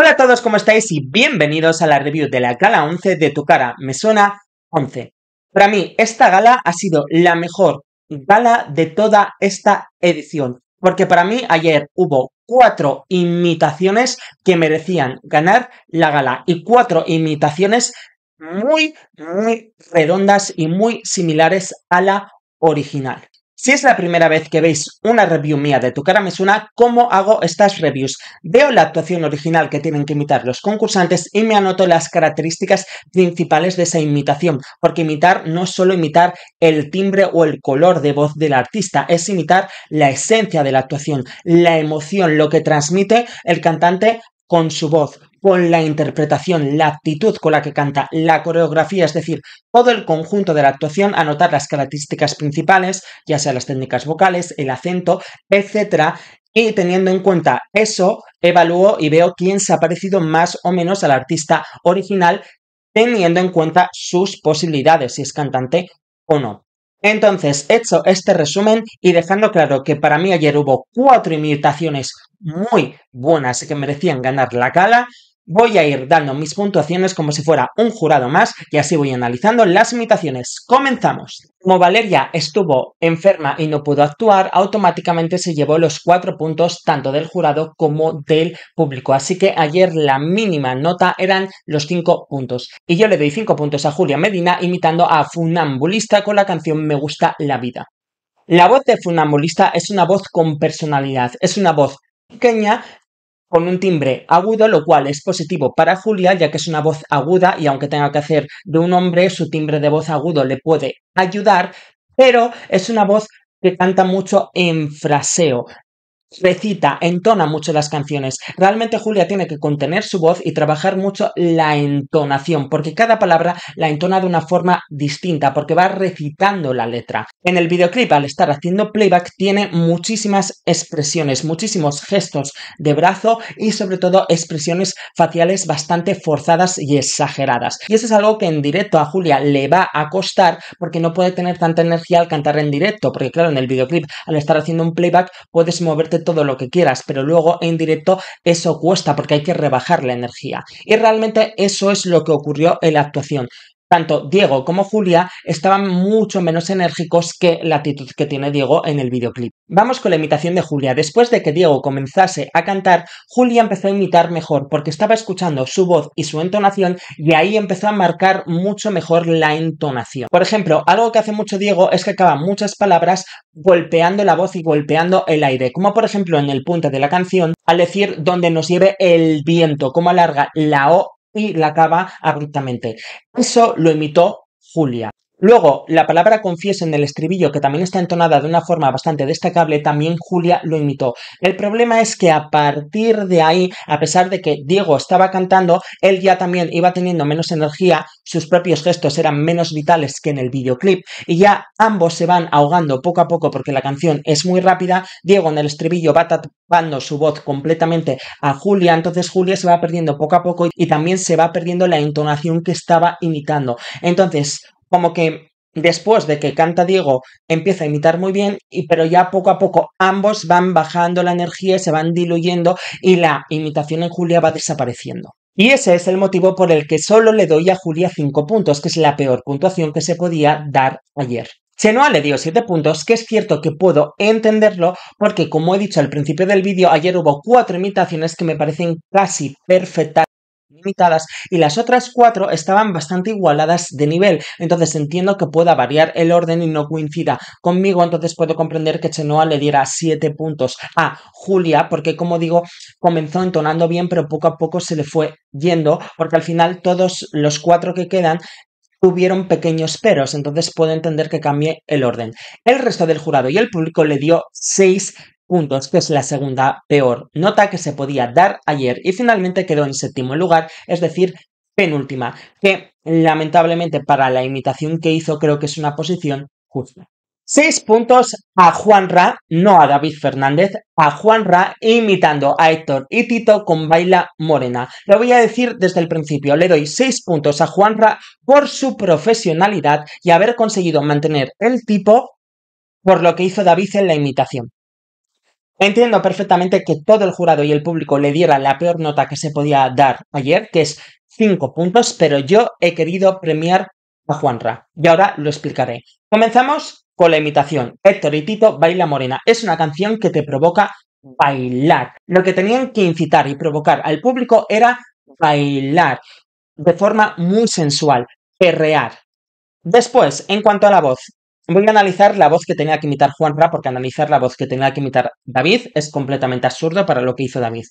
Hola a todos, ¿cómo estáis? Y bienvenidos a la review de la gala 11 de Tu cara me suena 11. Para mí, esta gala ha sido la mejor gala de toda esta edición, porque para mí ayer hubo cuatro imitaciones que merecían ganar la gala y cuatro imitaciones muy, muy redondas y muy similares a la original. Si es la primera vez que veis una review mía de Tu cara me suena, ¿cómo hago estas reviews? Veo la actuación original que tienen que imitar los concursantes y me anoto las características principales de esa imitación, porque imitar no es solo imitar el timbre o el color de voz del artista, es imitar la esencia de la actuación, la emoción, lo que transmite el cantante con su voz, con la interpretación, la actitud con la que canta, la coreografía, es decir, todo el conjunto de la actuación, anotar las características principales, ya sea las técnicas vocales, el acento, etc. y teniendo en cuenta eso, evalúo y veo quién se ha parecido más o menos al artista original, teniendo en cuenta sus posibilidades, si es cantante o no. Entonces, hecho este resumen y dejando claro que para mí ayer hubo cuatro imitaciones muy buenas que merecían ganar la gala, Voy a ir dando mis puntuaciones como si fuera un jurado más y así voy analizando las imitaciones. Comenzamos. Como Valeria estuvo enferma y no pudo actuar, automáticamente se llevó los cuatro puntos tanto del jurado como del público. Así que ayer la mínima nota eran los cinco puntos. Y yo le doy cinco puntos a Julia Medina imitando a Funambulista con la canción Me gusta la vida. La voz de Funambulista es una voz con personalidad, es una voz pequeña con un timbre agudo, lo cual es positivo para Julia, ya que es una voz aguda y aunque tenga que hacer de un hombre, su timbre de voz agudo le puede ayudar, pero es una voz que canta mucho en fraseo recita, entona mucho las canciones. Realmente Julia tiene que contener su voz y trabajar mucho la entonación, porque cada palabra la entona de una forma distinta, porque va recitando la letra. En el videoclip, al estar haciendo playback, tiene muchísimas expresiones, muchísimos gestos de brazo y sobre todo expresiones faciales bastante forzadas y exageradas. Y eso es algo que en directo a Julia le va a costar porque no puede tener tanta energía al cantar en directo, porque claro, en el videoclip, al estar haciendo un playback, puedes moverte todo lo que quieras, pero luego en directo eso cuesta porque hay que rebajar la energía. Y realmente eso es lo que ocurrió en la actuación tanto Diego como Julia estaban mucho menos enérgicos que la actitud que tiene Diego en el videoclip. Vamos con la imitación de Julia. Después de que Diego comenzase a cantar, Julia empezó a imitar mejor porque estaba escuchando su voz y su entonación y ahí empezó a marcar mucho mejor la entonación. Por ejemplo, algo que hace mucho Diego es que acaba muchas palabras golpeando la voz y golpeando el aire, como por ejemplo en el punto de la canción al decir donde nos lleve el viento, como alarga la O y la acaba abruptamente. Eso lo imitó Julia. Luego, la palabra confieso en el estribillo, que también está entonada de una forma bastante destacable, también Julia lo imitó. El problema es que a partir de ahí, a pesar de que Diego estaba cantando, él ya también iba teniendo menos energía, sus propios gestos eran menos vitales que en el videoclip, y ya ambos se van ahogando poco a poco porque la canción es muy rápida, Diego en el estribillo va tapando su voz completamente a Julia, entonces Julia se va perdiendo poco a poco y también se va perdiendo la entonación que estaba imitando. Entonces, como que después de que canta Diego empieza a imitar muy bien, y, pero ya poco a poco ambos van bajando la energía, se van diluyendo y la imitación en Julia va desapareciendo. Y ese es el motivo por el que solo le doy a Julia 5 puntos, que es la peor puntuación que se podía dar ayer. Chenoa le dio 7 puntos, que es cierto que puedo entenderlo, porque como he dicho al principio del vídeo, ayer hubo cuatro imitaciones que me parecen casi perfectas limitadas y las otras cuatro estaban bastante igualadas de nivel. Entonces entiendo que pueda variar el orden y no coincida conmigo. Entonces puedo comprender que Chenoa le diera siete puntos a Julia, porque como digo, comenzó entonando bien, pero poco a poco se le fue yendo, porque al final todos los cuatro que quedan tuvieron pequeños peros, entonces puedo entender que cambie el orden. El resto del jurado y el público le dio seis puntos, que es la segunda peor nota que se podía dar ayer y finalmente quedó en séptimo lugar, es decir, penúltima, que lamentablemente para la imitación que hizo creo que es una posición justa. Seis puntos a Juanra, no a David Fernández, a Juanra imitando a Héctor y Tito con Baila Morena. Lo voy a decir desde el principio, le doy seis puntos a Juanra por su profesionalidad y haber conseguido mantener el tipo por lo que hizo David en la imitación. Entiendo perfectamente que todo el jurado y el público le diera la peor nota que se podía dar ayer, que es cinco puntos, pero yo he querido premiar a Juanra y ahora lo explicaré. Comenzamos con la imitación. Héctor y Tito Baila Morena. Es una canción que te provoca bailar. Lo que tenían que incitar y provocar al público era bailar de forma muy sensual, perrear. Después, en cuanto a la voz, Voy a analizar la voz que tenía que imitar Juanra, porque analizar la voz que tenía que imitar David es completamente absurdo para lo que hizo David.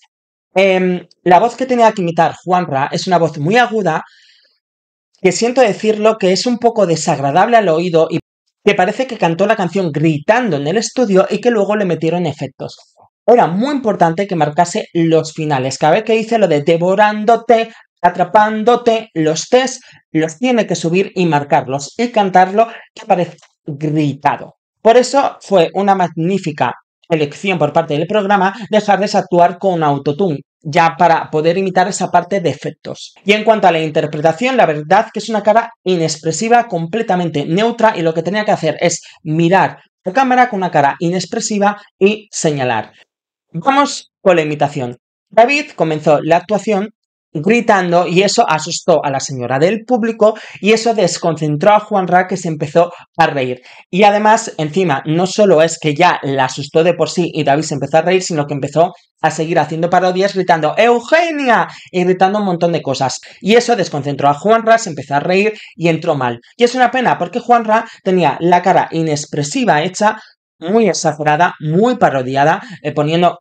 Em, la voz que tenía que imitar Juan Ra es una voz muy aguda, que siento decirlo que es un poco desagradable al oído y que parece que cantó la canción gritando en el estudio y que luego le metieron efectos. Era muy importante que marcase los finales. Cada vez que hice lo de devorándote, atrapándote, los test los tiene que subir y marcarlos y cantarlo que parece gritado. Por eso fue una magnífica elección por parte del programa dejar de actuar con autotune, ya para poder imitar esa parte de efectos. Y en cuanto a la interpretación, la verdad que es una cara inexpresiva, completamente neutra, y lo que tenía que hacer es mirar la cámara con una cara inexpresiva y señalar. Vamos con la imitación. David comenzó la actuación gritando y eso asustó a la señora del público y eso desconcentró a Juan Ra que se empezó a reír. Y además, encima, no solo es que ya la asustó de por sí y David se empezó a reír, sino que empezó a seguir haciendo parodias gritando ¡Eugenia! y gritando un montón de cosas. Y eso desconcentró a Juan Ra se empezó a reír y entró mal. Y es una pena porque Juan Ra tenía la cara inexpresiva hecha muy exagerada, muy parodiada, eh, poniendo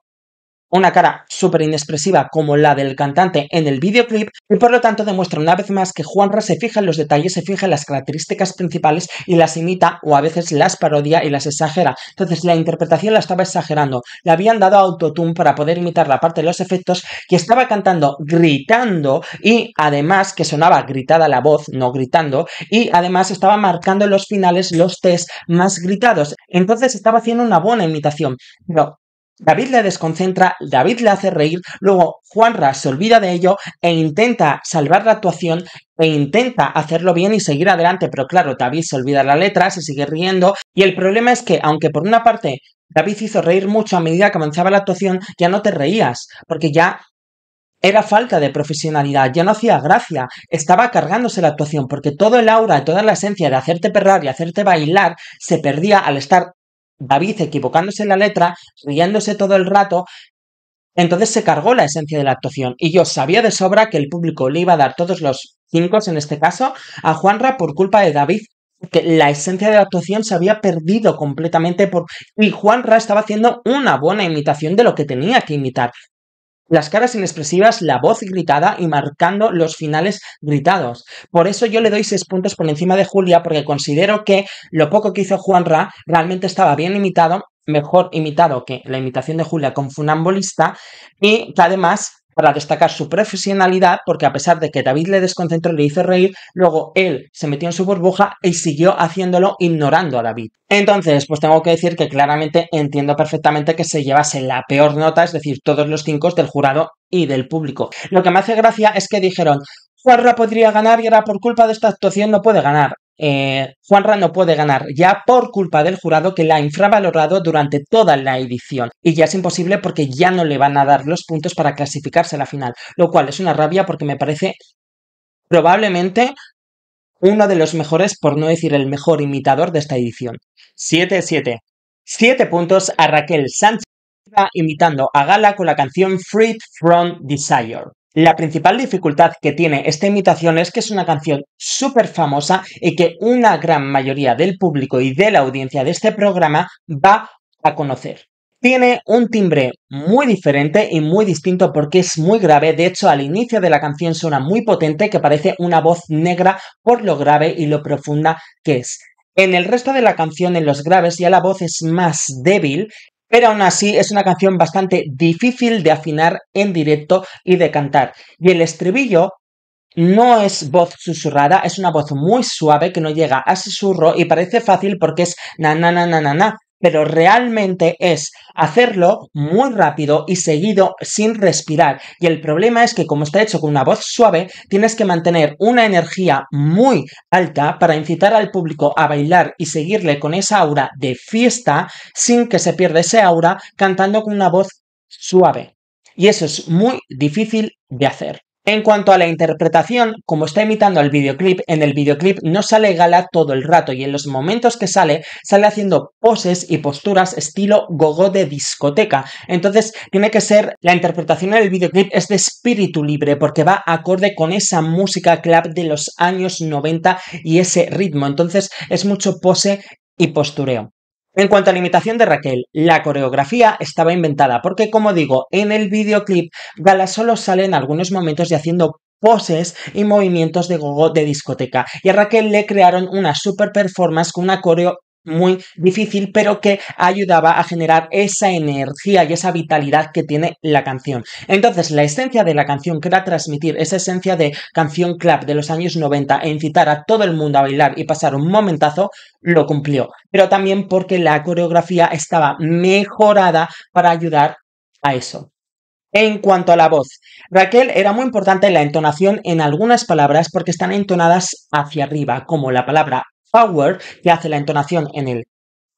una cara súper inexpresiva como la del cantante en el videoclip y por lo tanto demuestra una vez más que Juanra se fija en los detalles, se fija en las características principales y las imita o a veces las parodia y las exagera. Entonces la interpretación la estaba exagerando, le habían dado autotune para poder imitar la parte de los efectos que estaba cantando gritando y además que sonaba gritada la voz, no gritando, y además estaba marcando en los finales los test más gritados. Entonces estaba haciendo una buena imitación, pero David le desconcentra, David le hace reír, luego Juanra se olvida de ello e intenta salvar la actuación e intenta hacerlo bien y seguir adelante, pero claro, David se olvida la letra, se sigue riendo y el problema es que aunque por una parte David hizo reír mucho a medida que avanzaba la actuación, ya no te reías, porque ya era falta de profesionalidad, ya no hacía gracia, estaba cargándose la actuación, porque todo el aura, toda la esencia de hacerte perrar y hacerte bailar se perdía al estar David equivocándose en la letra, riéndose todo el rato, entonces se cargó la esencia de la actuación y yo sabía de sobra que el público le iba a dar todos los cinco, en este caso, a Juanra por culpa de David, que la esencia de la actuación se había perdido completamente por... y Juanra estaba haciendo una buena imitación de lo que tenía que imitar, las caras inexpresivas, la voz gritada y marcando los finales gritados. Por eso yo le doy seis puntos por encima de Julia, porque considero que lo poco que hizo Juan Ra realmente estaba bien imitado, mejor imitado que la imitación de Julia con funambolista, y que además para destacar su profesionalidad, porque a pesar de que David le desconcentró y le hizo reír, luego él se metió en su burbuja y siguió haciéndolo ignorando a David. Entonces, pues tengo que decir que claramente entiendo perfectamente que se llevase la peor nota, es decir, todos los cinco del jurado y del público. Lo que me hace gracia es que dijeron, Juanra podría ganar y ahora por culpa de esta actuación no puede ganar eh, Juanra no puede ganar ya por culpa del jurado que la ha infravalorado durante toda la edición y ya es imposible porque ya no le van a dar los puntos para clasificarse a la final, lo cual es una rabia porque me parece probablemente uno de los mejores, por no decir el mejor imitador de esta edición. 7-7. 7 puntos a Raquel Sánchez imitando a Gala con la canción Free from Desire. La principal dificultad que tiene esta imitación es que es una canción súper famosa y que una gran mayoría del público y de la audiencia de este programa va a conocer. Tiene un timbre muy diferente y muy distinto porque es muy grave. De hecho, al inicio de la canción suena muy potente que parece una voz negra por lo grave y lo profunda que es. En el resto de la canción, en los graves, ya la voz es más débil pero aún así es una canción bastante difícil de afinar en directo y de cantar. Y el estribillo no es voz susurrada, es una voz muy suave que no llega a susurro y parece fácil porque es na na na na na na pero realmente es hacerlo muy rápido y seguido sin respirar. Y el problema es que como está hecho con una voz suave, tienes que mantener una energía muy alta para incitar al público a bailar y seguirle con esa aura de fiesta sin que se pierda ese aura cantando con una voz suave. Y eso es muy difícil de hacer. En cuanto a la interpretación, como está imitando el videoclip, en el videoclip no sale gala todo el rato y en los momentos que sale, sale haciendo poses y posturas estilo gogo de discoteca. Entonces, tiene que ser, la interpretación en el videoclip es de espíritu libre porque va acorde con esa música club de los años 90 y ese ritmo. Entonces, es mucho pose y postureo. En cuanto a la imitación de Raquel, la coreografía estaba inventada porque, como digo, en el videoclip Gala solo sale en algunos momentos de haciendo poses y movimientos de gogo de discoteca. Y a Raquel le crearon una super performance con una coreo muy difícil, pero que ayudaba a generar esa energía y esa vitalidad que tiene la canción. Entonces, la esencia de la canción que era transmitir esa esencia de canción clap de los años 90 e incitar a todo el mundo a bailar y pasar un momentazo, lo cumplió. Pero también porque la coreografía estaba mejorada para ayudar a eso. En cuanto a la voz, Raquel era muy importante la entonación en algunas palabras porque están entonadas hacia arriba, como la palabra power y hace la entonación en el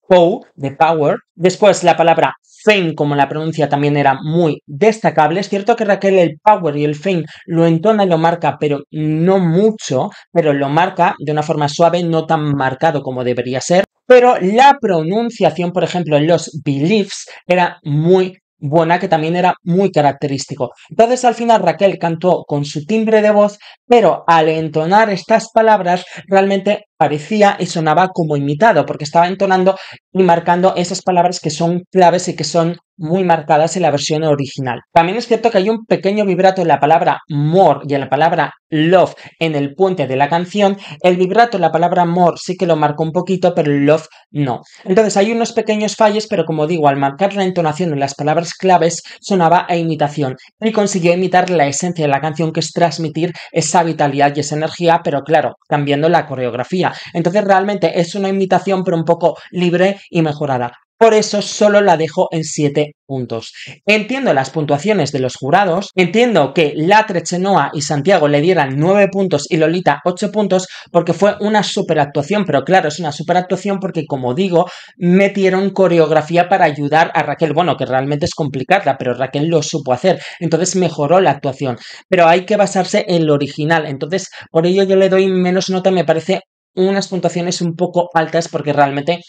POW de power. Después la palabra fame, como la pronuncia también era muy destacable. Es cierto que Raquel el power y el fame lo entona y lo marca, pero no mucho, pero lo marca de una forma suave, no tan marcado como debería ser. Pero la pronunciación, por ejemplo, en los beliefs era muy buena, que también era muy característico. Entonces al final Raquel cantó con su timbre de voz, pero al entonar estas palabras realmente parecía y sonaba como imitado, porque estaba entonando y marcando esas palabras que son claves y que son muy marcadas en la versión original. También es cierto que hay un pequeño vibrato en la palabra more y en la palabra love en el puente de la canción. El vibrato en la palabra more sí que lo marcó un poquito, pero el love no. Entonces hay unos pequeños fallos, pero como digo, al marcar la entonación en las palabras claves sonaba a imitación y consiguió imitar la esencia de la canción que es transmitir esa vitalidad y esa energía, pero claro, cambiando la coreografía. Entonces realmente es una imitación, pero un poco libre y mejorada. Por eso solo la dejo en 7 puntos. Entiendo las puntuaciones de los jurados, entiendo que Latre Chenoa y Santiago le dieran 9 puntos y Lolita 8 puntos porque fue una actuación pero claro, es una actuación porque como digo, metieron coreografía para ayudar a Raquel, bueno, que realmente es complicada, pero Raquel lo supo hacer, entonces mejoró la actuación, pero hay que basarse en lo original, entonces por ello yo le doy menos nota, me parece unas puntuaciones un poco altas porque realmente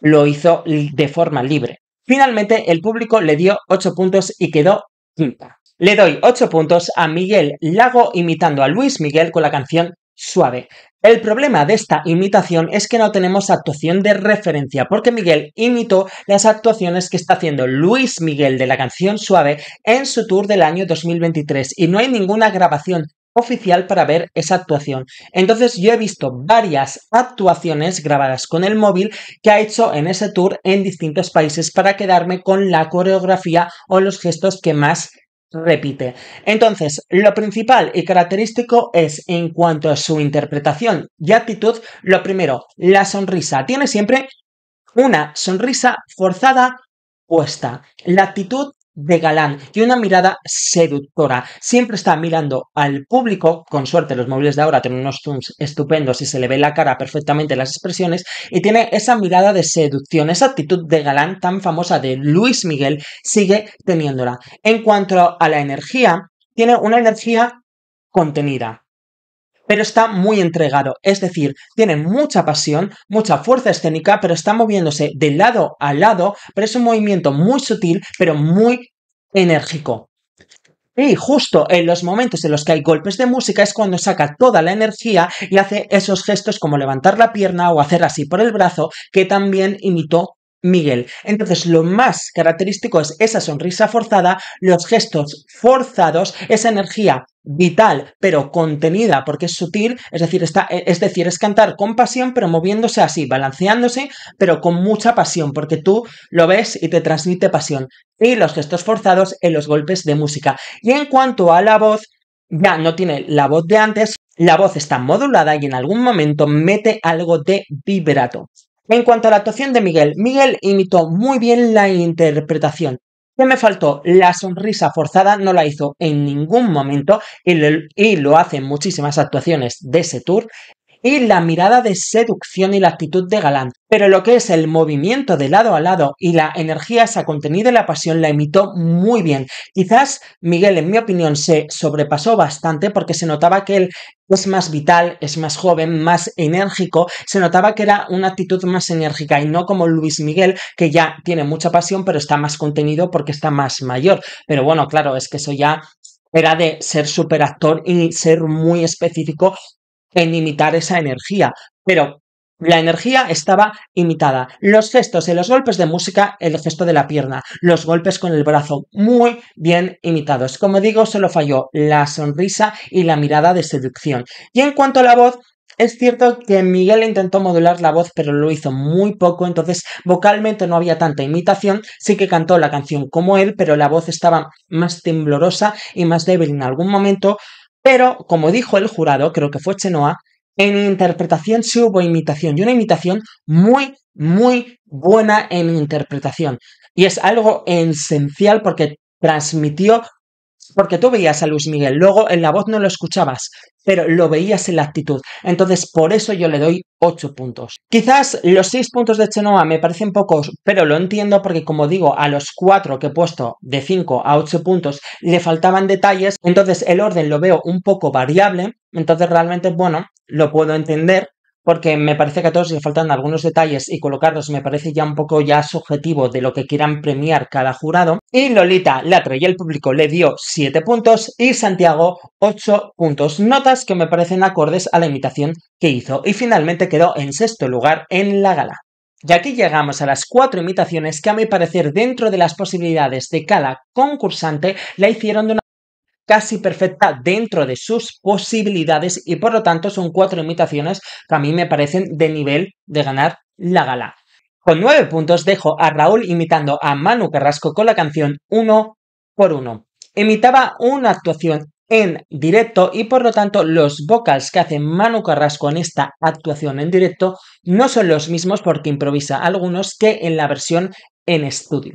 lo hizo de forma libre. Finalmente, el público le dio 8 puntos y quedó quinta. Le doy 8 puntos a Miguel Lago imitando a Luis Miguel con la canción Suave. El problema de esta imitación es que no tenemos actuación de referencia, porque Miguel imitó las actuaciones que está haciendo Luis Miguel de la canción Suave en su tour del año 2023 y no hay ninguna grabación oficial para ver esa actuación. Entonces yo he visto varias actuaciones grabadas con el móvil que ha hecho en ese tour en distintos países para quedarme con la coreografía o los gestos que más repite. Entonces, lo principal y característico es en cuanto a su interpretación y actitud, lo primero, la sonrisa. Tiene siempre una sonrisa forzada puesta. La actitud de galán y una mirada seductora. Siempre está mirando al público, con suerte los móviles de ahora tienen unos zooms estupendos y se le ve la cara perfectamente las expresiones, y tiene esa mirada de seducción, esa actitud de galán tan famosa de Luis Miguel, sigue teniéndola. En cuanto a la energía, tiene una energía contenida, pero está muy entregado, es decir, tiene mucha pasión, mucha fuerza escénica, pero está moviéndose de lado a lado, pero es un movimiento muy sutil, pero muy enérgico. Y justo en los momentos en los que hay golpes de música es cuando saca toda la energía y hace esos gestos como levantar la pierna o hacer así por el brazo que también imitó Miguel. Entonces, lo más característico es esa sonrisa forzada, los gestos forzados, esa energía vital, pero contenida porque es sutil, es decir, está, e, es decir, es cantar con pasión, pero moviéndose así, balanceándose, pero con mucha pasión, porque tú lo ves y te transmite pasión. Y los gestos forzados en los golpes de música. Y en cuanto a la voz, ya no tiene la voz de antes, la voz está modulada y en algún momento mete algo de vibrato. En cuanto a la actuación de Miguel, Miguel imitó muy bien la interpretación. ¿Qué me faltó? La sonrisa forzada no la hizo en ningún momento y, lo hace en muchísimas actuaciones de ese tour y la mirada de seducción y la actitud de galán. Pero lo que es el movimiento de lado a lado y la energía esa contenida y la pasión la imitó muy bien. Quizás Miguel, en mi opinión, se sobrepasó bastante porque se notaba que él es más vital, es más joven, más enérgico, se notaba que era una actitud más enérgica y no como Luis Miguel, que ya tiene mucha pasión, pero está más contenido porque está más mayor. Pero bueno, claro, es que eso ya era de ser superactor y ser muy específico en imitar esa energía, pero la energía estaba imitada. Los gestos y los golpes de música, el gesto de la pierna, los golpes con el brazo, muy bien imitados. Como digo, solo falló la sonrisa y la mirada de seducción. Y en cuanto a la voz, es cierto que Miguel intentó modular la voz, pero lo hizo muy poco, entonces vocalmente no había tanta imitación. Sí que cantó la canción como él, pero la voz estaba más temblorosa y más débil en algún momento. Pero, como dijo el jurado, creo que fue Chenoa, en interpretación sí hubo imitación y una imitación muy, muy buena en interpretación. Y es algo esencial porque transmitió, porque tú veías a Luis Miguel, luego en la voz no lo escuchabas, pero lo veías en la actitud. Entonces, por eso yo le doy 8 puntos. Quizás los 6 puntos de Chenoa me parecen pocos, pero lo entiendo porque, como digo, a los 4 que he puesto de 5 a 8 puntos le faltaban detalles, entonces el orden lo veo un poco variable, entonces realmente, bueno, lo puedo entender, porque me parece que a todos le faltan algunos detalles y colocarlos me parece ya un poco ya subjetivo de lo que quieran premiar cada jurado. Y Lolita la y el público le dio 7 puntos y Santiago 8 puntos, notas que me parecen acordes a la imitación que hizo y finalmente quedó en sexto lugar en la gala. Y aquí llegamos a las cuatro imitaciones que a mi parecer dentro de las posibilidades de cada concursante la hicieron de una casi perfecta dentro de sus posibilidades y por lo tanto son cuatro imitaciones que a mí me parecen de nivel de ganar la gala. Con nueve puntos dejo a Raúl imitando a Manu Carrasco con la canción Uno por Uno. Imitaba una actuación en directo y por lo tanto los vocals que hace Manu Carrasco en esta actuación en directo no son los mismos porque improvisa algunos que en la versión en estudio.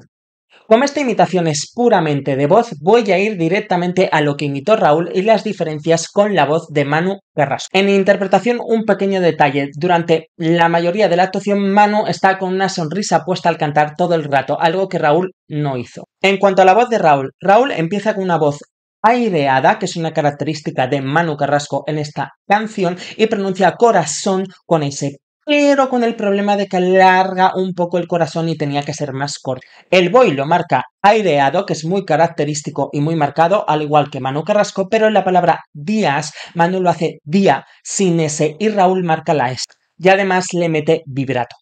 Como esta imitación es puramente de voz, voy a ir directamente a lo que imitó Raúl y las diferencias con la voz de Manu Carrasco. En interpretación, un pequeño detalle. Durante la mayoría de la actuación, Manu está con una sonrisa puesta al cantar todo el rato, algo que Raúl no hizo. En cuanto a la voz de Raúl, Raúl empieza con una voz aireada, que es una característica de Manu Carrasco en esta canción, y pronuncia corazón con ese pero con el problema de que alarga un poco el corazón y tenía que ser más corto. El boy lo marca aireado, que es muy característico y muy marcado, al igual que Manu Carrasco, pero en la palabra días, Manu lo hace día sin ese y Raúl marca la S. Y además le mete vibrato.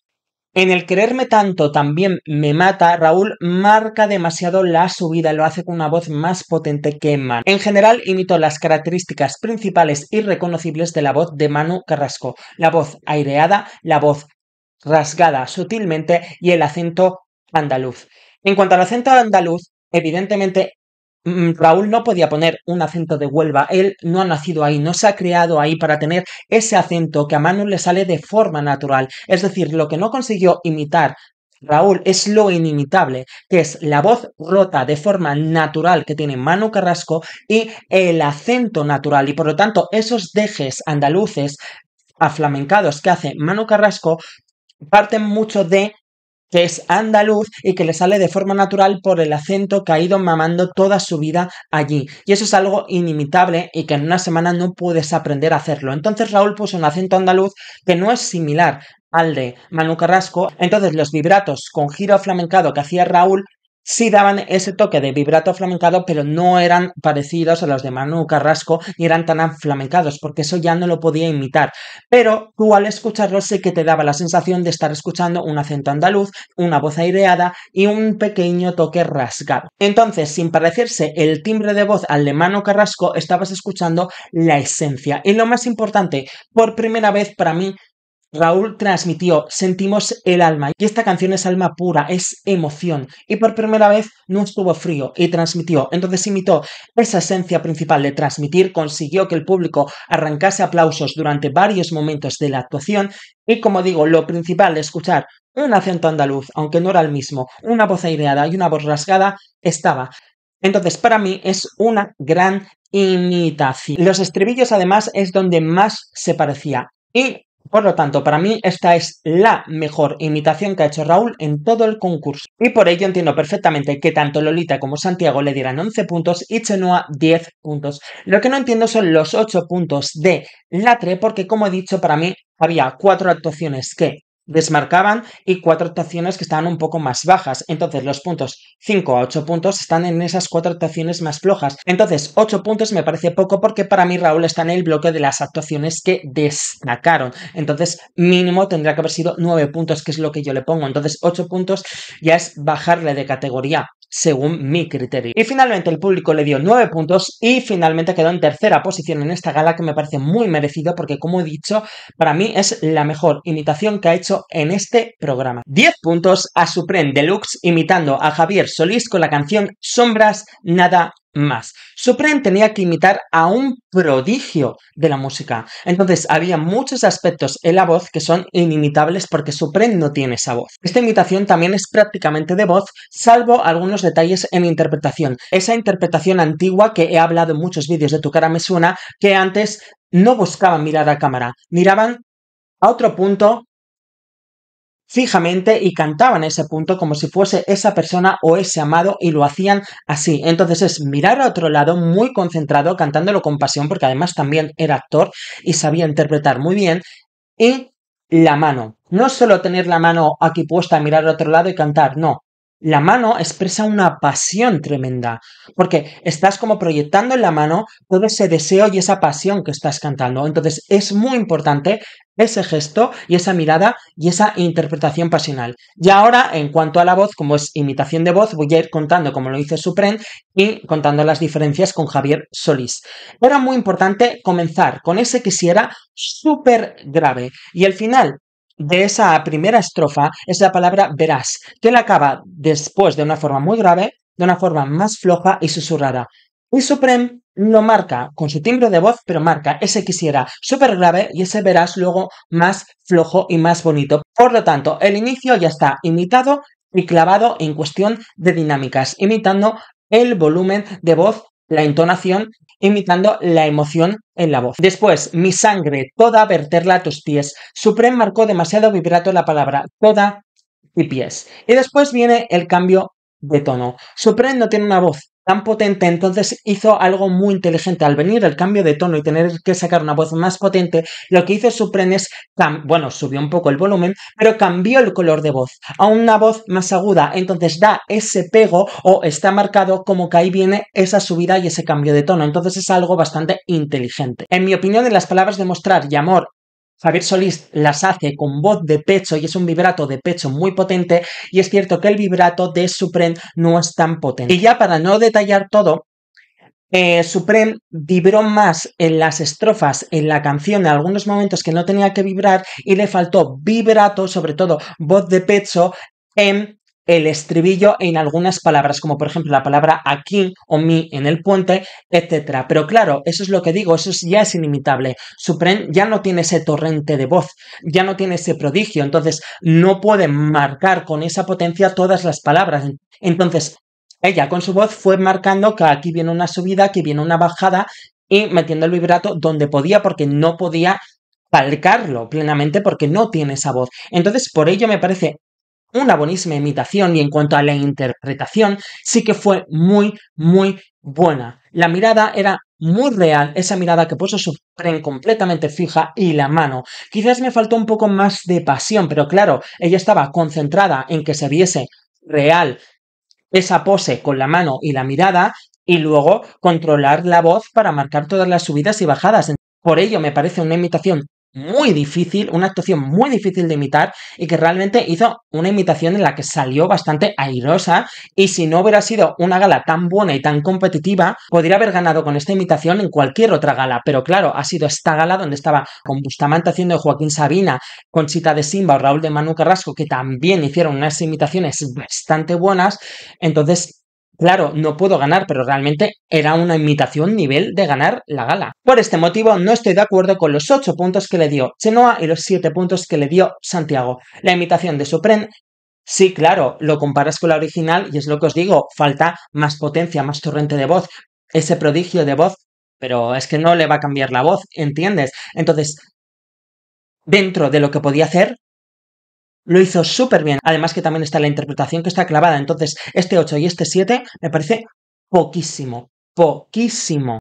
En el quererme tanto también me mata, Raúl marca demasiado la subida, lo hace con una voz más potente que Manu. En general, imito las características principales y reconocibles de la voz de Manu Carrasco, la voz aireada, la voz rasgada sutilmente y el acento andaluz. En cuanto al acento andaluz, evidentemente Mm, Raúl no podía poner un acento de Huelva, él no ha nacido ahí, no se ha creado ahí para tener ese acento que a Manu le sale de forma natural. Es decir, lo que no consiguió imitar Raúl es lo inimitable, que es la voz rota de forma natural que tiene Manu Carrasco y el acento natural. Y por lo tanto, esos dejes andaluces aflamencados que hace Manu Carrasco parten mucho de que es andaluz y que le sale de forma natural por el acento que ha ido mamando toda su vida allí. Y eso es algo inimitable y que en una semana no puedes aprender a hacerlo. Entonces Raúl puso un acento andaluz que no es similar al de Manu Carrasco. Entonces los vibratos con giro flamencado que hacía Raúl sí daban ese toque de vibrato flamencado pero no eran parecidos a los de Manu Carrasco ni eran tan flamencados porque eso ya no lo podía imitar. Pero tú al escucharlo sí que te daba la sensación de estar escuchando un acento andaluz, una voz aireada y un pequeño toque rasgado. Entonces, sin parecerse el timbre de voz al de Manu Carrasco, estabas escuchando la esencia. Y lo más importante, por primera vez para mí Raúl transmitió Sentimos el alma y esta canción es alma pura, es emoción y por primera vez no estuvo frío y transmitió, entonces imitó esa esencia principal de transmitir, consiguió que el público arrancase aplausos durante varios momentos de la actuación y como digo, lo principal de escuchar un acento andaluz, aunque no era el mismo, una voz aireada y una voz rasgada, estaba. Entonces, para mí es una gran imitación. Los estribillos, además, es donde más se parecía. Y por lo tanto, para mí esta es la mejor imitación que ha hecho Raúl en todo el concurso. Y por ello entiendo perfectamente que tanto Lolita como Santiago le dieran 11 puntos y Chenoa 10 puntos. Lo que no entiendo son los 8 puntos de Latre porque, como he dicho, para mí había cuatro actuaciones que desmarcaban y cuatro actuaciones que estaban un poco más bajas. Entonces los puntos 5 a 8 puntos están en esas cuatro actuaciones más flojas. Entonces 8 puntos me parece poco porque para mí Raúl está en el bloque de las actuaciones que destacaron. Entonces mínimo tendría que haber sido 9 puntos que es lo que yo le pongo. Entonces 8 puntos ya es bajarle de categoría según mi criterio. Y finalmente el público le dio 9 puntos y finalmente quedó en tercera posición en esta gala que me parece muy merecido porque como he dicho, para mí es la mejor imitación que ha hecho en este programa. 10 puntos a Supreme Deluxe imitando a Javier Solís con la canción Sombras Nada más. Supreme tenía que imitar a un prodigio de la música. Entonces había muchos aspectos en la voz que son inimitables porque Sopran no tiene esa voz. Esta imitación también es prácticamente de voz, salvo algunos detalles en interpretación. Esa interpretación antigua que he hablado en muchos vídeos de Tu cara me que antes no buscaban mirar a cámara, miraban a otro punto fijamente y cantaban ese punto como si fuese esa persona o ese amado y lo hacían así. Entonces es mirar a otro lado muy concentrado, cantándolo con pasión, porque además también era actor y sabía interpretar muy bien. Y la mano. No solo tener la mano aquí puesta, mirar a otro lado y cantar, no la mano expresa una pasión tremenda, porque estás como proyectando en la mano todo ese deseo y esa pasión que estás cantando. Entonces es muy importante ese gesto y esa mirada y esa interpretación pasional. Y ahora, en cuanto a la voz, como es imitación de voz, voy a ir contando como lo dice Supren y contando las diferencias con Javier Solís. Era muy importante comenzar con ese que si súper grave y el final de esa primera estrofa es la palabra verás, que la acaba después de una forma muy grave, de una forma más floja y susurrada. Y Supreme lo marca con su timbre de voz, pero marca ese quisiera súper grave y ese verás luego más flojo y más bonito. Por lo tanto, el inicio ya está imitado y clavado en cuestión de dinámicas, imitando el volumen de voz, la entonación imitando la emoción en la voz. Después, mi sangre, toda verterla a tus pies. Supreme marcó demasiado vibrato la palabra toda y pies. Y después viene el cambio de tono. Supreme no tiene una voz, tan potente, entonces hizo algo muy inteligente. Al venir el cambio de tono y tener que sacar una voz más potente, lo que hizo Supren es, bueno, subió un poco el volumen, pero cambió el color de voz a una voz más aguda. Entonces da ese pego o está marcado como que ahí viene esa subida y ese cambio de tono. Entonces es algo bastante inteligente. En mi opinión, en las palabras de mostrar y amor Javier Solís las hace con voz de pecho y es un vibrato de pecho muy potente y es cierto que el vibrato de Supreme no es tan potente. Y ya para no detallar todo, eh, Supreme vibró más en las estrofas, en la canción, en algunos momentos que no tenía que vibrar y le faltó vibrato, sobre todo voz de pecho, en el estribillo en algunas palabras, como por ejemplo la palabra aquí o mi en el puente, etcétera Pero claro, eso es lo que digo, eso ya es inimitable. Suprem ya no tiene ese torrente de voz, ya no tiene ese prodigio, entonces no puede marcar con esa potencia todas las palabras. Entonces, ella con su voz fue marcando que aquí viene una subida, aquí viene una bajada y metiendo el vibrato donde podía porque no podía palcarlo plenamente porque no tiene esa voz. Entonces, por ello me parece una buenísima imitación y en cuanto a la interpretación, sí que fue muy, muy buena. La mirada era muy real, esa mirada que puso su tren completamente fija y la mano. Quizás me faltó un poco más de pasión, pero claro, ella estaba concentrada en que se viese real esa pose con la mano y la mirada y luego controlar la voz para marcar todas las subidas y bajadas. Por ello me parece una imitación muy difícil, una actuación muy difícil de imitar y que realmente hizo una imitación en la que salió bastante airosa y si no hubiera sido una gala tan buena y tan competitiva, podría haber ganado con esta imitación en cualquier otra gala, pero claro, ha sido esta gala donde estaba con Bustamante haciendo Joaquín Sabina, Conchita de Simba o Raúl de Manu Carrasco, que también hicieron unas imitaciones bastante buenas, entonces Claro, no puedo ganar, pero realmente era una imitación nivel de ganar la gala. Por este motivo, no estoy de acuerdo con los 8 puntos que le dio Chenoa y los 7 puntos que le dio Santiago. La imitación de Supren Sí, claro, lo comparas con la original y es lo que os digo, falta más potencia, más torrente de voz, ese prodigio de voz, pero es que no le va a cambiar la voz, ¿entiendes? Entonces, dentro de lo que podía hacer, lo hizo súper bien. Además que también está la interpretación que está clavada. Entonces, este 8 y este 7 me parece poquísimo, poquísimo.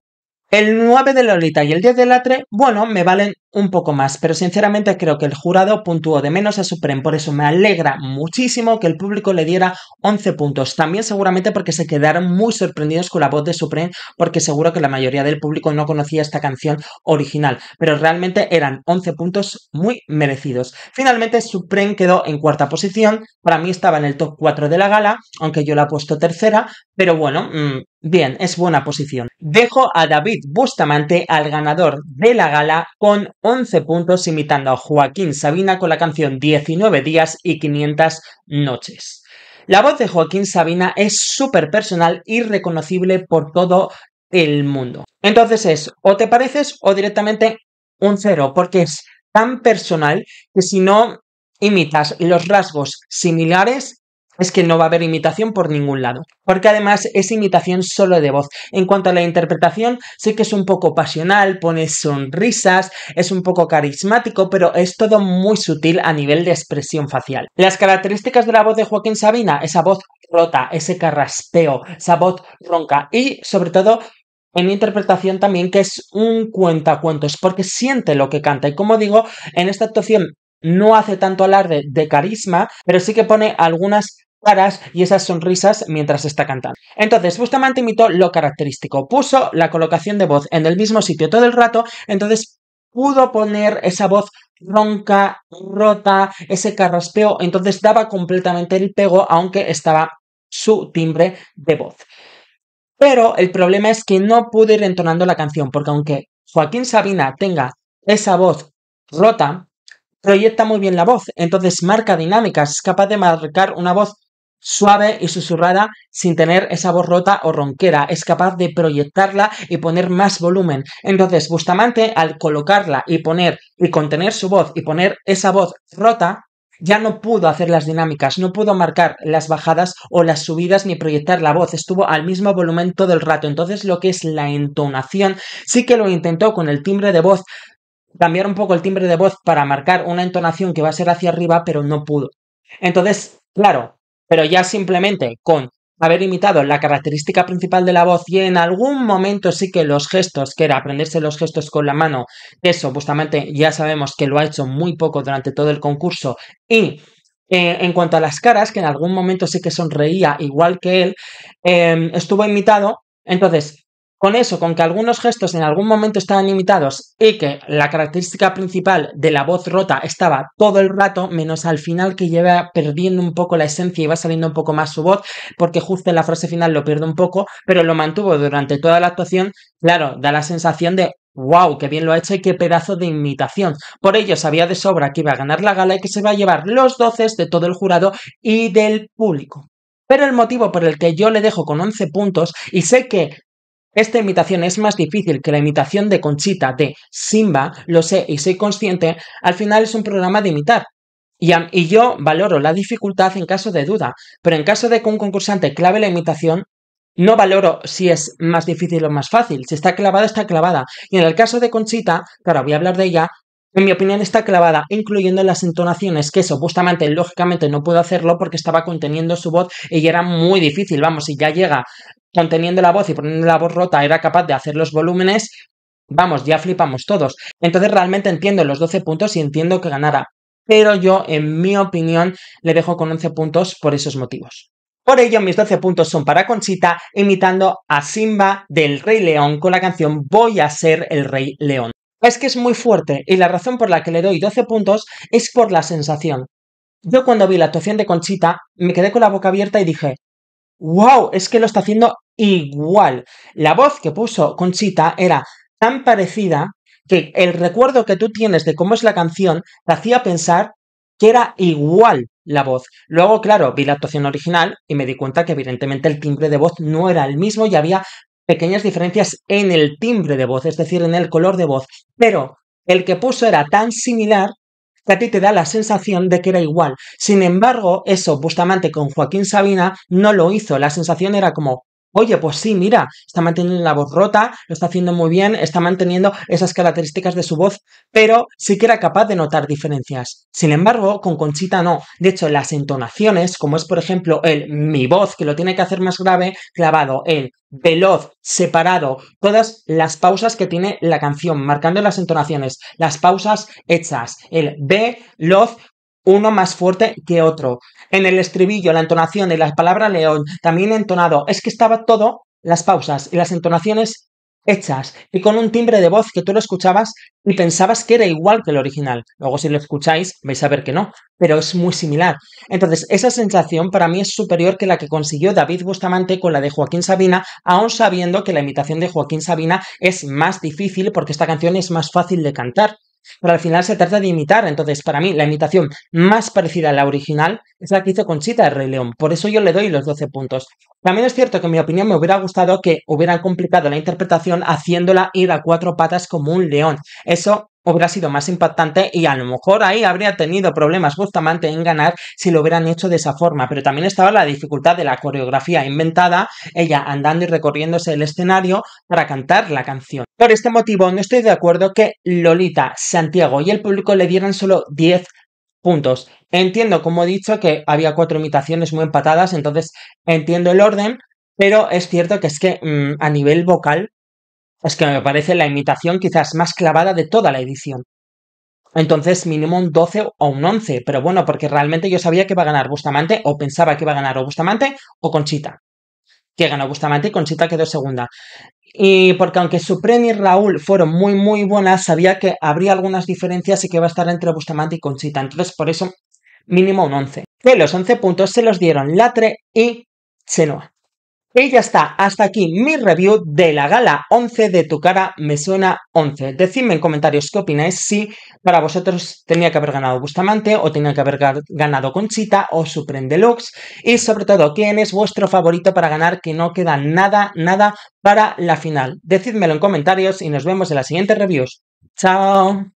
El 9 de Lolita y el 10 de Latre, bueno, me valen un poco más, pero sinceramente creo que el jurado puntuó de menos a Supreme, por eso me alegra muchísimo que el público le diera 11 puntos. También seguramente porque se quedaron muy sorprendidos con la voz de Supreme, porque seguro que la mayoría del público no conocía esta canción original, pero realmente eran 11 puntos muy merecidos. Finalmente Supreme quedó en cuarta posición, para mí estaba en el top 4 de la gala, aunque yo la he puesto tercera, pero bueno, mm, bien, es buena posición. Dejo a David Bustamante, al ganador de la gala, con 11 puntos imitando a Joaquín Sabina con la canción 19 días y 500 noches. La voz de Joaquín Sabina es súper personal y reconocible por todo el mundo. Entonces es o te pareces o directamente un cero, porque es tan personal que si no imitas los rasgos similares es que no va a haber imitación por ningún lado, porque además es imitación solo de voz. En cuanto a la interpretación, sí que es un poco pasional, pone sonrisas, es un poco carismático, pero es todo muy sutil a nivel de expresión facial. Las características de la voz de Joaquín Sabina, esa voz rota, ese carraspeo, esa voz ronca y sobre todo en interpretación también que es un cuentacuentos, porque siente lo que canta. Y como digo, en esta actuación no hace tanto alarde de carisma, pero sí que pone algunas caras y esas sonrisas mientras está cantando. Entonces, Bustamante imitó lo característico, puso la colocación de voz en el mismo sitio todo el rato, entonces pudo poner esa voz ronca, rota, ese carraspeo, entonces daba completamente el pego, aunque estaba su timbre de voz. Pero el problema es que no pude ir entonando la canción, porque aunque Joaquín Sabina tenga esa voz rota, proyecta muy bien la voz, entonces marca dinámicas, es capaz de marcar una voz suave y susurrada sin tener esa voz rota o ronquera, es capaz de proyectarla y poner más volumen. Entonces, Bustamante, al colocarla y poner y contener su voz y poner esa voz rota, ya no pudo hacer las dinámicas, no pudo marcar las bajadas o las subidas ni proyectar la voz, estuvo al mismo volumen todo el rato. Entonces lo que es la entonación sí que lo intentó con el timbre de voz, cambiar un poco el timbre de voz para marcar una entonación que va a ser hacia arriba, pero no pudo. Entonces, claro, pero ya simplemente con haber imitado la característica principal de la voz y en algún momento sí que los gestos, que era aprenderse los gestos con la mano, eso justamente ya sabemos que lo ha hecho muy poco durante todo el concurso y eh, en cuanto a las caras, que en algún momento sí que sonreía igual que él, eh, estuvo imitado. Entonces, con eso, con que algunos gestos en algún momento estaban limitados y que la característica principal de la voz rota estaba todo el rato, menos al final que lleva perdiendo un poco la esencia y va saliendo un poco más su voz, porque justo en la frase final lo pierde un poco, pero lo mantuvo durante toda la actuación. Claro, da la sensación de ¡Wow! ¡Qué bien lo ha hecho y qué pedazo de imitación! Por ello, sabía de sobra que iba a ganar la gala y que se va a llevar los doces de todo el jurado y del público. Pero el motivo por el que yo le dejo con 11 puntos, y sé que esta imitación es más difícil que la imitación de Conchita de Simba, lo sé y soy consciente, al final es un programa de imitar. Y, yo valoro la dificultad en caso de duda, pero en caso de que un concursante clave la imitación, no valoro si es más difícil o más fácil. Si está clavada, está clavada. Y en el caso de Conchita, claro, voy a hablar de ella, en mi opinión está clavada, incluyendo las entonaciones, que eso, justamente, lógicamente no puedo hacerlo porque estaba conteniendo su voz y era muy difícil, vamos, si ya llega conteniendo la voz y poniendo la voz rota era capaz de hacer los volúmenes, vamos, ya flipamos todos. Entonces realmente entiendo los 12 puntos y entiendo que ganara. Pero yo, en mi opinión, le dejo con 11 puntos por esos motivos. Por ello, mis 12 puntos son para Conchita, imitando a Simba del Rey León con la canción Voy a ser el Rey León. Es que es muy fuerte y la razón por la que le doy 12 puntos es por la sensación. Yo cuando vi la actuación de Conchita me quedé con la boca abierta y dije, ¡Wow! Es que lo está haciendo igual. La voz que puso Conchita era tan parecida que el recuerdo que tú tienes de cómo es la canción te hacía pensar que era igual la voz. Luego, claro, vi la actuación original y me di cuenta que evidentemente el timbre de voz no era el mismo y había pequeñas diferencias en el timbre de voz, es decir, en el color de voz. Pero el que puso era tan similar que a ti te da la sensación de que era igual. Sin embargo, eso Bustamante con Joaquín Sabina no lo hizo. La sensación era como, oye, pues sí, mira, está manteniendo la voz rota, lo está haciendo muy bien, está manteniendo esas características de su voz, pero sí que era capaz de notar diferencias. Sin embargo, con Conchita no. De hecho, las entonaciones, como es por ejemplo el mi voz, que lo tiene que hacer más grave, clavado, el veloz, separado, todas las pausas que tiene la canción, marcando las entonaciones, las pausas hechas, el veloz uno más fuerte que otro. En el estribillo, la entonación y la palabra león, también entonado. Es que estaba todo, las pausas y las entonaciones hechas y con un timbre de voz que tú lo escuchabas y pensabas que era igual que el original. Luego si lo escucháis vais a ver que no, pero es muy similar. Entonces, esa sensación para mí es superior que la que consiguió David Bustamante con la de Joaquín Sabina, aún sabiendo que la imitación de Joaquín Sabina es más difícil porque esta canción es más fácil de cantar pero al final se trata de imitar. Entonces, para mí, la imitación más parecida a la original es la que hizo Conchita el Rey León. Por eso yo le doy los 12 puntos. También es cierto que, en mi opinión, me hubiera gustado que hubieran complicado la interpretación haciéndola ir a cuatro patas como un león. Eso hubiera sido más impactante y a lo mejor ahí habría tenido problemas justamente en ganar si lo hubieran hecho de esa forma, pero también estaba la dificultad de la coreografía inventada, ella andando y recorriéndose el escenario para cantar la canción. Por este motivo no estoy de acuerdo que Lolita, Santiago y el público le dieran solo 10 puntos. Entiendo, como he dicho, que había cuatro imitaciones muy empatadas, entonces entiendo el orden, pero es cierto que es que mm, a nivel vocal es que me parece la imitación quizás más clavada de toda la edición. Entonces, mínimo un 12 o un 11, pero bueno, porque realmente yo sabía que iba a ganar Bustamante, o pensaba que iba a ganar o Bustamante o Conchita. Que ganó Bustamante y Conchita quedó segunda. Y porque aunque Supreme y Raúl fueron muy, muy buenas, sabía que habría algunas diferencias y que iba a estar entre Bustamante y Conchita. Entonces, por eso, mínimo un 11. De los 11 puntos se los dieron Latre y Chenoa. Y ya está, hasta aquí mi review de la gala 11 de Tu cara me suena 11. Decidme en comentarios qué opináis, si para vosotros tenía que haber ganado Bustamante o tenía que haber ganado Conchita o Supreme Deluxe y sobre todo quién es vuestro favorito para ganar que no queda nada, nada para la final. Decídmelo en comentarios y nos vemos en las siguientes reviews. Chao.